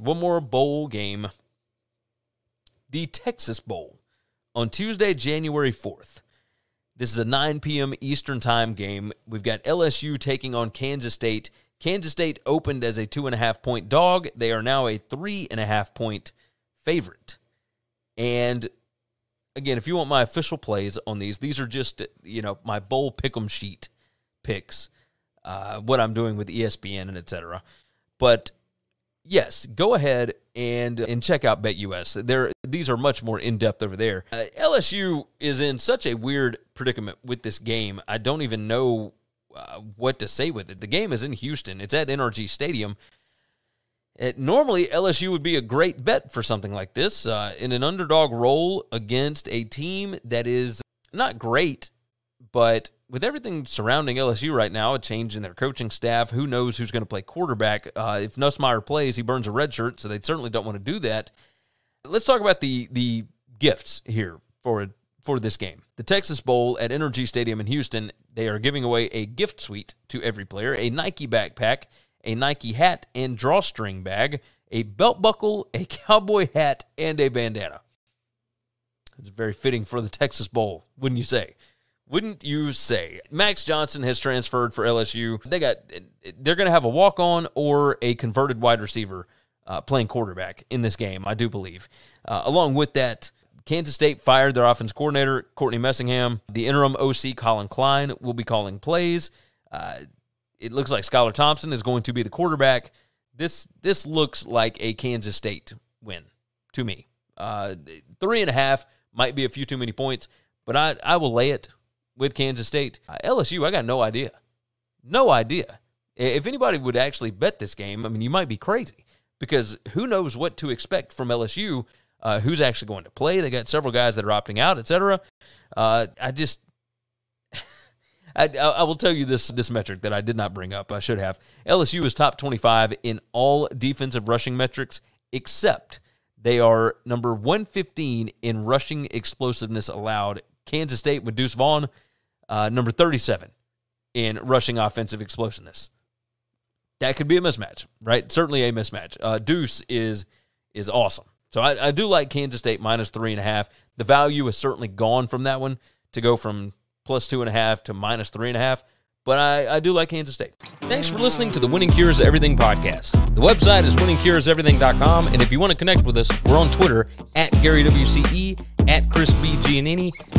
One more bowl game the Texas Bowl on Tuesday, January 4th. This is a 9 p.m. Eastern Time game. We've got LSU taking on Kansas State. Kansas State opened as a two and a half point dog. They are now a three and a half point favorite. And again, if you want my official plays on these, these are just, you know, my bowl pick'em sheet picks, uh, what I'm doing with ESPN and etc. But yes, go ahead and and check out BetUS. There, these are much more in depth over there. Uh, LSU is in such a weird predicament with this game. I don't even know uh, what to say with it. The game is in Houston. It's at NRG Stadium. It, normally, LSU would be a great bet for something like this uh, in an underdog role against a team that is not great but with everything surrounding LSU right now, a change in their coaching staff, who knows who's going to play quarterback? Uh, if Nussmeyer plays, he burns a red shirt, so they certainly don't want to do that. Let's talk about the the gifts here for for this game. The Texas Bowl at Energy Stadium in Houston, they are giving away a gift suite to every player, a Nike backpack, a Nike hat and drawstring bag, a belt buckle, a cowboy hat, and a bandana. It's very fitting for the Texas Bowl, wouldn't you say? Wouldn't you say Max Johnson has transferred for LSU? They got they're going to have a walk on or a converted wide receiver uh, playing quarterback in this game, I do believe. Uh, along with that, Kansas State fired their offense coordinator Courtney Messingham. The interim OC Colin Klein will be calling plays. Uh, it looks like Skylar Thompson is going to be the quarterback. This this looks like a Kansas State win to me. Uh, three and a half might be a few too many points, but I, I will lay it with Kansas State. Uh, LSU, I got no idea. No idea. If anybody would actually bet this game, I mean, you might be crazy because who knows what to expect from LSU, uh, who's actually going to play. They got several guys that are opting out, et Uh, I just, I, I will tell you this this metric that I did not bring up. I should have. LSU is top 25 in all defensive rushing metrics except they are number 115 in rushing explosiveness allowed. Kansas State with Deuce Vaughn uh, number 37 in rushing offensive explosiveness. That could be a mismatch, right? Certainly a mismatch. Uh, Deuce is is awesome. So I, I do like Kansas State minus three and a half. The value is certainly gone from that one to go from plus two and a half to minus three and a half but I, I, do like Kansas State. Thanks for listening to the Winning Cures Everything podcast. The website is winningcureseverything.com, and if you want to connect with us, we're on Twitter at GaryWCE, at Chris